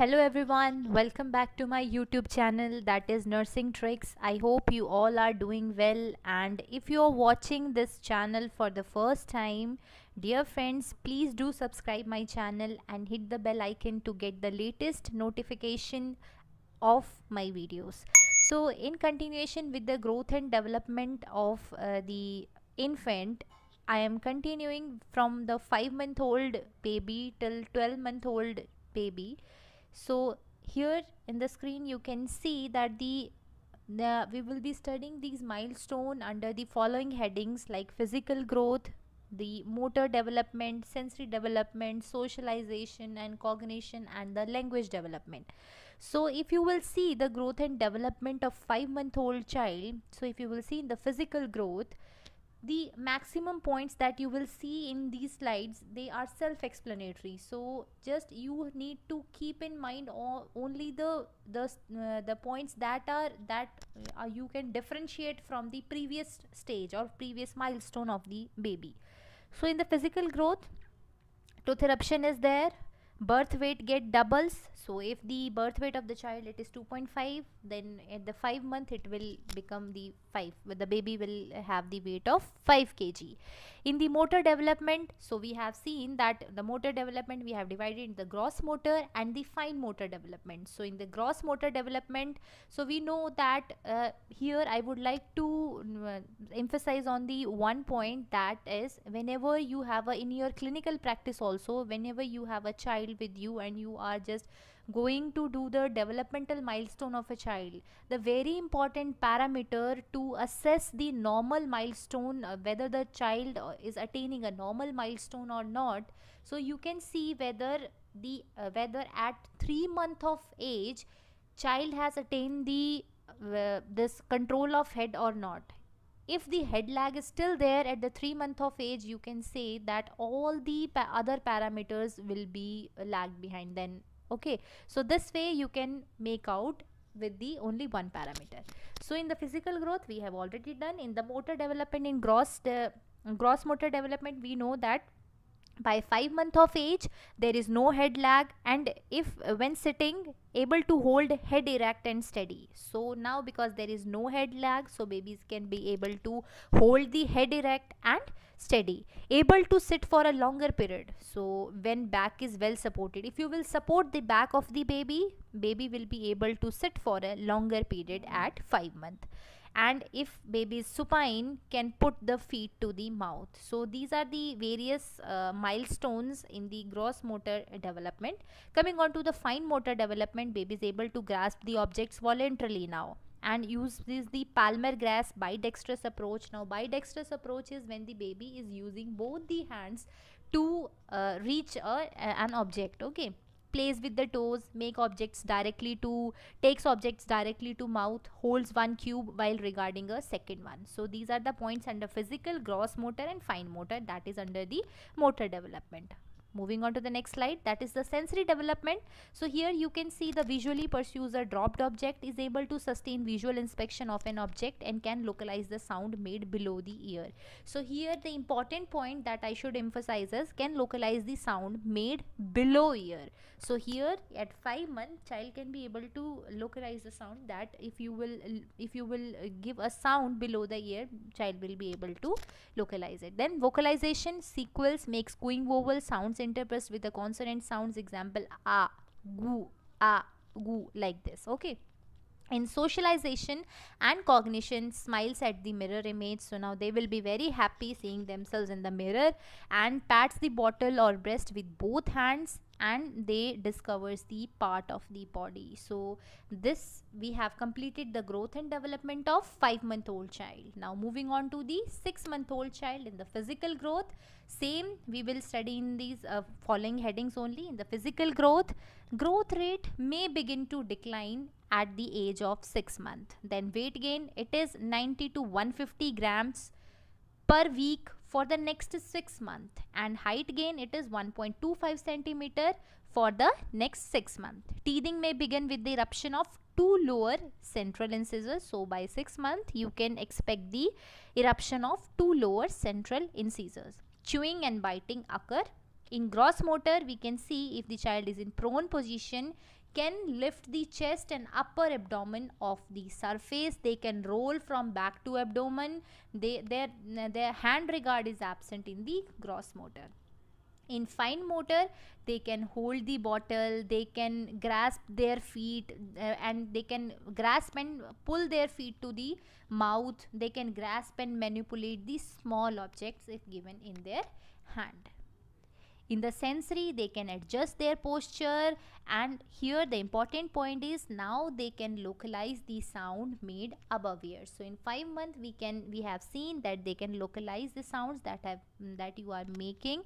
Hello everyone, welcome back to my YouTube channel that is Nursing Tricks. I hope you all are doing well and if you are watching this channel for the first time, dear friends, please do subscribe my channel and hit the bell icon to get the latest notification of my videos. So in continuation with the growth and development of uh, the infant, I am continuing from the 5 month old baby till 12 month old baby so here in the screen you can see that the the, we will be studying these milestone under the following headings like physical growth the motor development sensory development socialization and cognition and the language development so if you will see the growth and development of 5 month old child so if you will see in the physical growth the maximum points that you will see in these slides they are self-explanatory so just you need to keep in mind only the the uh, the points that are that uh, you can differentiate from the previous stage or previous milestone of the baby so in the physical growth tooth eruption is there birth weight get doubles so if the birth weight of the child it is 2.5 then at the 5 month it will become the 5 but the baby will have the weight of 5 kg in the motor development so we have seen that the motor development we have divided into the gross motor and the fine motor development so in the gross motor development so we know that uh, here i would like to uh, emphasize on the one point that is whenever you have a in your clinical practice also whenever you have a child child with you and you are just going to do the developmental milestone of a child the very important parameter to assess the normal milestone uh, whether the child uh, is attaining a normal milestone or not so you can see whether the uh, whether at 3 month of age child has attained the uh, this control of head or not if the head lag is still there at the 3 month of age you can say that all the pa other parameters will be lagged behind then okay so this way you can make out with the only one parameter so in the physical growth we have already done in the motor development in gross gross motor development we know that by 5 month of age there is no head lag and if uh, when sitting able to hold head erect and steady so now because there is no head lag so babies can be able to hold the head erect and steady able to sit for a longer period so when back is well supported if you will support the back of the baby baby will be able to sit for a longer period at 5 month and if baby is supine can put the feet to the mouth so these are the various uh, milestones in the gross motor development coming on to the fine motor development baby is able to grasp the objects voluntarily now and use this the palmer grasp bidextrous approach now bidextrous approach is when the baby is using both the hands to uh, reach a, an object okay plays with the toes, make objects directly to, takes objects directly to mouth, holds one cube while regarding a second one. So these are the points under physical, gross motor and fine motor that is under the motor development. Moving on to the next slide, that is the sensory development. So here you can see the visually pursues a dropped object is able to sustain visual inspection of an object and can localize the sound made below the ear. So here the important point that I should emphasize is can localize the sound made below ear. So here at 5 months child can be able to localize the sound that if you will if you will give a sound below the ear child will be able to localize it. Then vocalization sequels makes going vowel sounds sounds with the consonant sounds example a gu a gu like this okay in socialization and cognition smiles at the mirror image so now they will be very happy seeing themselves in the mirror and pats the bottle or breast with both hands and they discovers the part of the body so this we have completed the growth and development of 5 month old child now moving on to the 6 month old child in the physical growth same we will study in these uh, following headings only in the physical growth growth rate may begin to decline at the age of 6 month. Then weight gain, it is 90 to 150 grams per week for the next 6 month and height gain it is 1.25 centimeter for the next 6 month. Teething may begin with the eruption of two lower central incisors. So by 6 month you can expect the eruption of two lower central incisors. Chewing and biting occur in gross motor, we can see if the child is in prone position, can lift the chest and upper abdomen of the surface. They can roll from back to abdomen. They, their, their hand regard is absent in the gross motor. In fine motor, they can hold the bottle, they can grasp their feet uh, and they can grasp and pull their feet to the mouth. They can grasp and manipulate the small objects if given in their hand. In the sensory, they can adjust their posture and here the important point is now they can localize the sound made above ear. So in five month we can we have seen that they can localize the sounds that have that you are making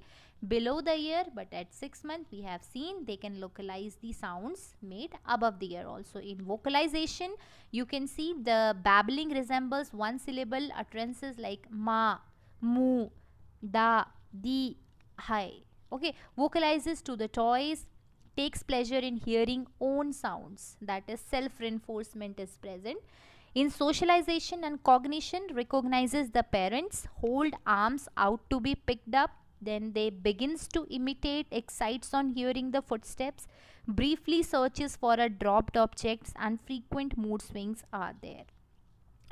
below the ear but at six month we have seen they can localize the sounds made above the ear also. In vocalization you can see the babbling resembles one syllable utterances like ma, mu, da, di, hai okay vocalizes to the toys takes pleasure in hearing own sounds that is self reinforcement is present in socialization and cognition recognizes the parents hold arms out to be picked up then they begins to imitate excites on hearing the footsteps briefly searches for a dropped objects and frequent mood swings are there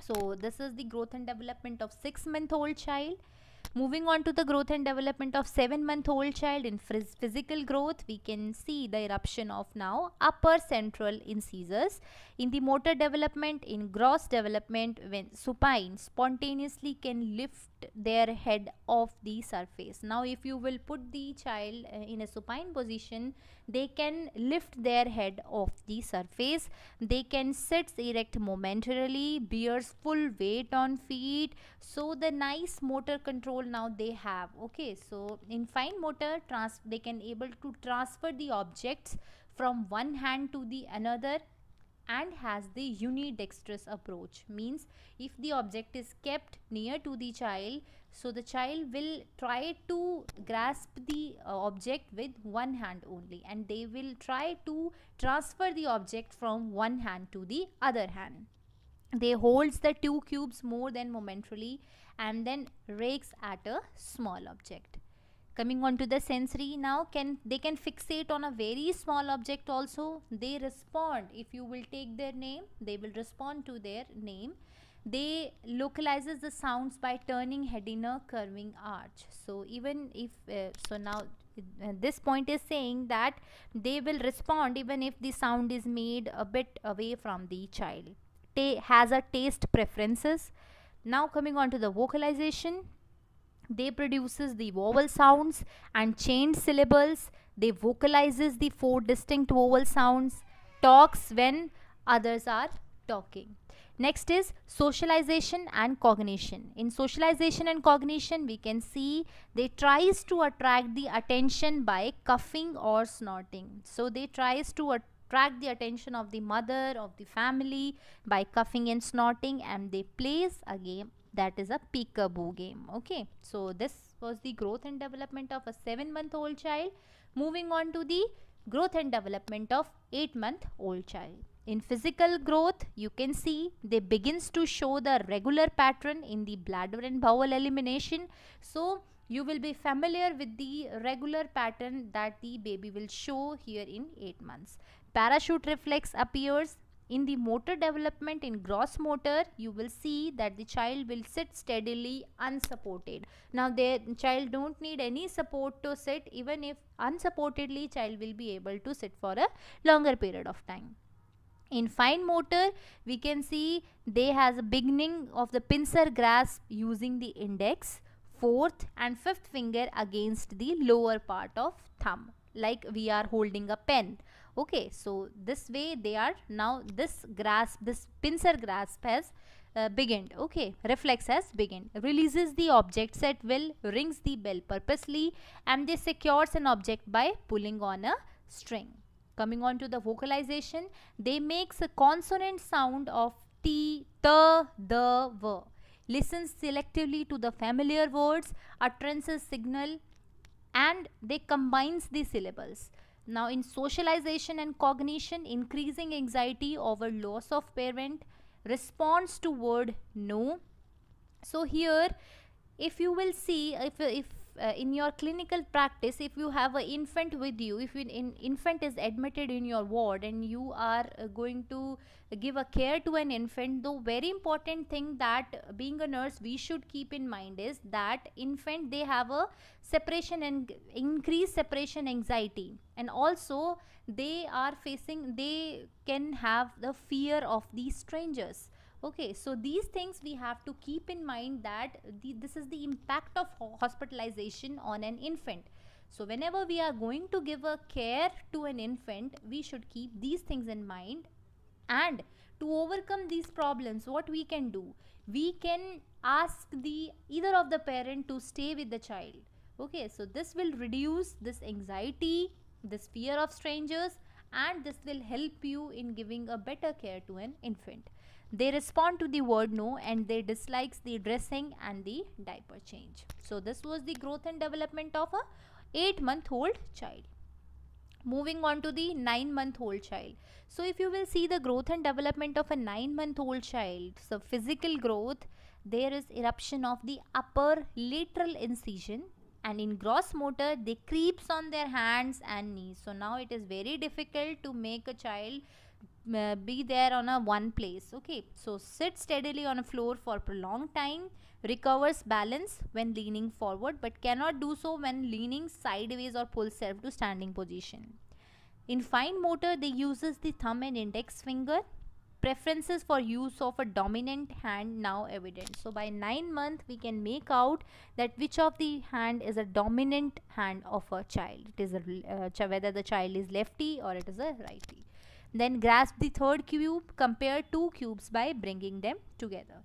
so this is the growth and development of 6 month old child Moving on to the growth and development of 7 month old child in physical growth, we can see the eruption of now upper central incisors. In the motor development, in gross development, when supine spontaneously can lift their head off the surface now if you will put the child uh, in a supine position they can lift their head off the surface they can sit erect momentarily bears full weight on feet so the nice motor control now they have okay so in fine motor trans they can able to transfer the objects from one hand to the another and has the unidextrous approach means if the object is kept near to the child so the child will try to grasp the uh, object with one hand only and they will try to transfer the object from one hand to the other hand they holds the two cubes more than momentarily and then rakes at a small object coming on to the sensory now can they can fixate on a very small object also they respond if you will take their name they will respond to their name they localizes the sounds by turning head in a curving arch so even if uh, so now uh, this point is saying that they will respond even if the sound is made a bit away from the child Ta has a taste preferences now coming on to the vocalization they produces the vowel sounds and change syllables they vocalizes the four distinct vowel sounds talks when others are talking next is socialization and cognition in socialization and cognition we can see they tries to attract the attention by coughing or snorting so they tries to attract the attention of the mother of the family by coughing and snorting and they plays a game that is a peekaboo game okay so this was the growth and development of a 7 month old child moving on to the growth and development of 8 month old child in physical growth you can see they begins to show the regular pattern in the bladder and bowel elimination so you will be familiar with the regular pattern that the baby will show here in 8 months parachute reflex appears in the motor development in gross motor you will see that the child will sit steadily unsupported now the child don't need any support to sit even if unsupportedly child will be able to sit for a longer period of time in fine motor we can see they has a beginning of the pincer grasp using the index fourth and fifth finger against the lower part of thumb like we are holding a pen okay so this way they are now this grasp this pincer grasp has uh, okay reflex has begun releases the objects at will rings the bell purposely and they secures an object by pulling on a string coming on to the vocalization they makes a consonant sound of t the the v listens selectively to the familiar words utterances signal and they combines the syllables now in socialization and cognition, increasing anxiety over loss of parent, response to word no. So here, if you will see, if, if uh, in your clinical practice if you have an infant with you if an in infant is admitted in your ward and you are uh, going to give a care to an infant the very important thing that uh, being a nurse we should keep in mind is that infant they have a separation and increased separation anxiety and also they are facing they can have the fear of these strangers okay so these things we have to keep in mind that the, this is the impact of hospitalization on an infant so whenever we are going to give a care to an infant we should keep these things in mind and to overcome these problems what we can do we can ask the either of the parent to stay with the child okay so this will reduce this anxiety this fear of strangers and this will help you in giving a better care to an infant. They respond to the word no and they dislikes the dressing and the diaper change. So this was the growth and development of a 8 month old child moving on to the 9 month old child so if you will see the growth and development of a 9 month old child so physical growth there is eruption of the upper lateral incision and in gross motor they creeps on their hands and knees so now it is very difficult to make a child uh, be there on a one place okay so sit steadily on a floor for prolonged time recovers balance when leaning forward but cannot do so when leaning sideways or pull self to standing position in fine motor they uses the thumb and index finger preferences for use of a dominant hand now evident. So by 9 months we can make out that which of the hand is a dominant hand of a child. It is a, uh, whether the child is lefty or it is a righty. Then grasp the third cube, compare two cubes by bringing them together.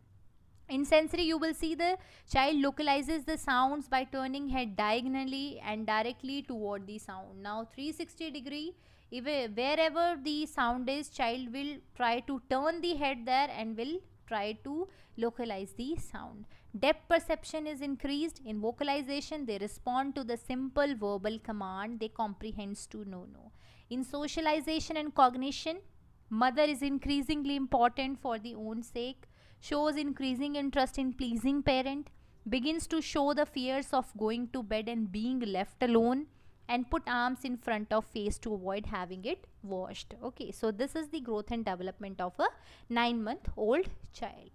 In sensory, you will see the child localizes the sounds by turning head diagonally and directly toward the sound. Now 360 degree, if, wherever the sound is, child will try to turn the head there and will try to localize the sound. Depth perception is increased. In vocalization, they respond to the simple verbal command they comprehend to no no. In socialization and cognition, mother is increasingly important for the own sake shows increasing interest in pleasing parent, begins to show the fears of going to bed and being left alone and put arms in front of face to avoid having it washed. Okay, so this is the growth and development of a 9 month old child.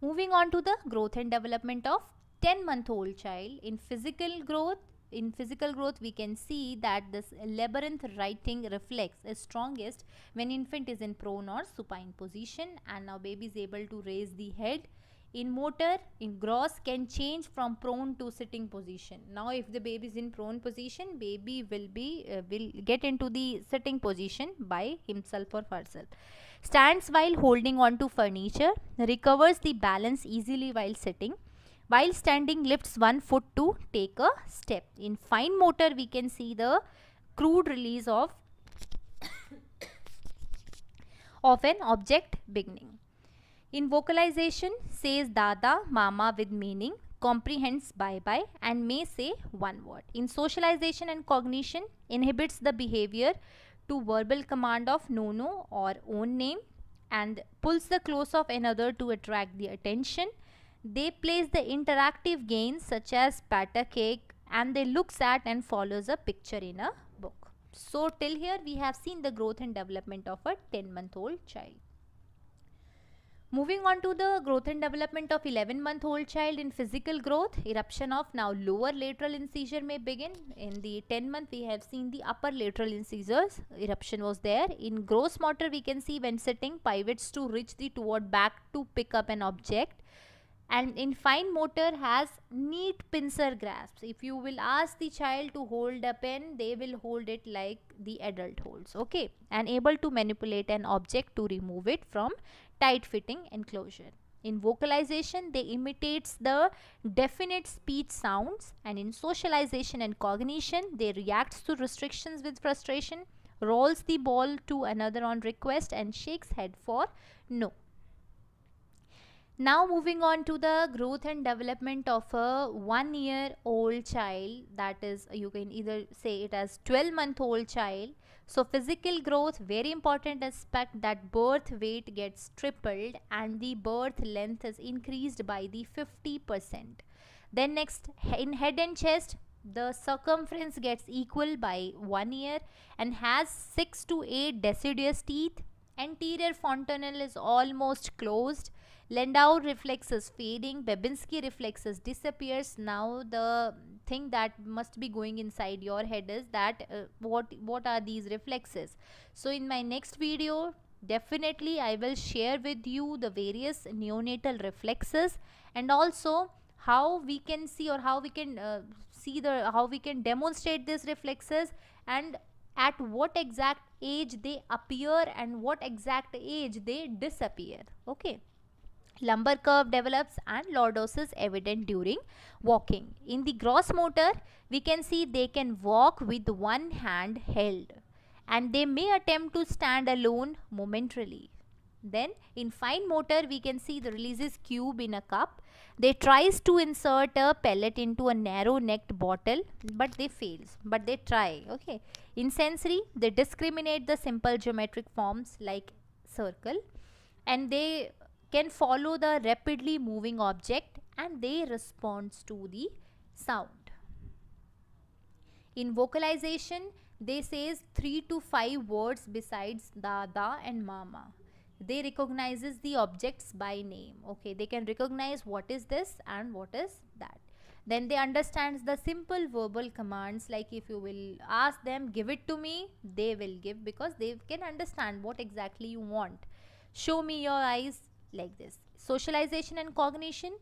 Moving on to the growth and development of 10 month old child in physical growth in physical growth we can see that this labyrinth writing reflex is strongest when infant is in prone or supine position and now baby is able to raise the head in motor in gross can change from prone to sitting position now if the baby is in prone position baby will be uh, will get into the sitting position by himself or herself stands while holding on to furniture recovers the balance easily while sitting while standing lifts one foot to take a step. In fine motor we can see the crude release of of an object beginning. In vocalization says dada mama with meaning comprehends bye bye and may say one word. In socialization and cognition inhibits the behavior to verbal command of no no or own name and pulls the clothes of another to attract the attention they place the interactive games such as patter cake and they looks at and follows a picture in a book. So till here we have seen the growth and development of a 10 month old child. Moving on to the growth and development of 11 month old child in physical growth, eruption of now lower lateral incisor may begin. In the 10 month we have seen the upper lateral incisors, eruption was there. In gross motor we can see when sitting pivots to reach the toward back to pick up an object and in fine motor has neat pincer grasps if you will ask the child to hold a pen they will hold it like the adult holds okay and able to manipulate an object to remove it from tight fitting enclosure in vocalization they imitates the definite speech sounds and in socialization and cognition they reacts to restrictions with frustration rolls the ball to another on request and shakes head for no now moving on to the growth and development of a one year old child that is you can either say it as 12 month old child. So physical growth very important aspect that birth weight gets tripled and the birth length is increased by the 50%. Then next in head and chest the circumference gets equal by one year and has 6 to 8 deciduous teeth. Anterior fontanel is almost closed Landau reflex is fading, Babinski reflex is disappears. Now the thing that must be going inside your head is that uh, what what are these reflexes? So in my next video definitely I will share with you the various neonatal reflexes and also how we can see or how we can uh, see the how we can demonstrate these reflexes and at what exact age they appear and what exact age they disappear okay lumbar curve develops and lordosis evident during walking. In the gross motor, we can see they can walk with one hand held and they may attempt to stand alone momentarily. Then in fine motor, we can see the releases cube in a cup. They tries to insert a pellet into a narrow necked bottle, but they fails, but they try. Okay. In sensory, they discriminate the simple geometric forms like circle and they can follow the rapidly moving object and they respond to the sound. In vocalization, they says 3 to 5 words besides dada and mama. They recognizes the objects by name. Okay, they can recognize what is this and what is that. Then they understands the simple verbal commands like if you will ask them give it to me, they will give because they can understand what exactly you want. Show me your eyes, like this socialization and cognition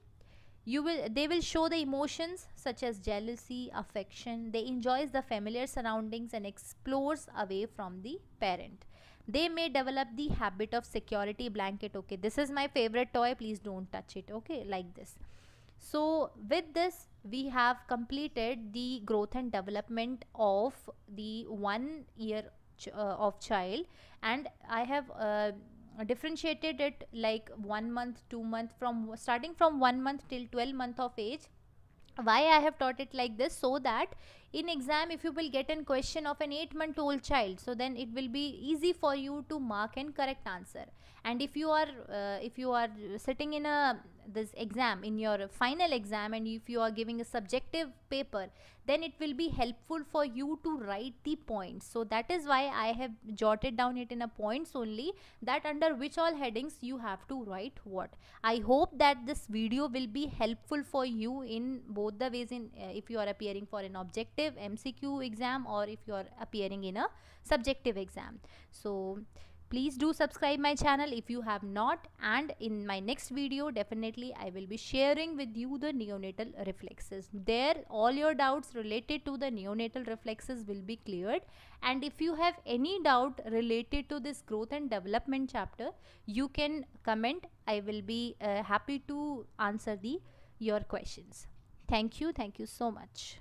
you will they will show the emotions such as jealousy affection they enjoys the familiar surroundings and explores away from the parent they may develop the habit of security blanket okay this is my favorite toy please don't touch it okay like this so with this we have completed the growth and development of the one year ch uh, of child and i have uh, uh, differentiated it like one month two month from starting from one month till 12 month of age why i have taught it like this so that in exam if you will get an question of an 8 month old child so then it will be easy for you to mark and correct answer and if you are uh, if you are sitting in a this exam in your final exam and if you are giving a subjective paper then it will be helpful for you to write the points so that is why i have jotted down it in a points only that under which all headings you have to write what i hope that this video will be helpful for you in both the ways in uh, if you are appearing for an objective MCQ exam or if you are appearing in a subjective exam. So please do subscribe my channel if you have not and in my next video definitely I will be sharing with you the neonatal reflexes. There all your doubts related to the neonatal reflexes will be cleared and if you have any doubt related to this growth and development chapter you can comment I will be uh, happy to answer the your questions. Thank you. Thank you so much.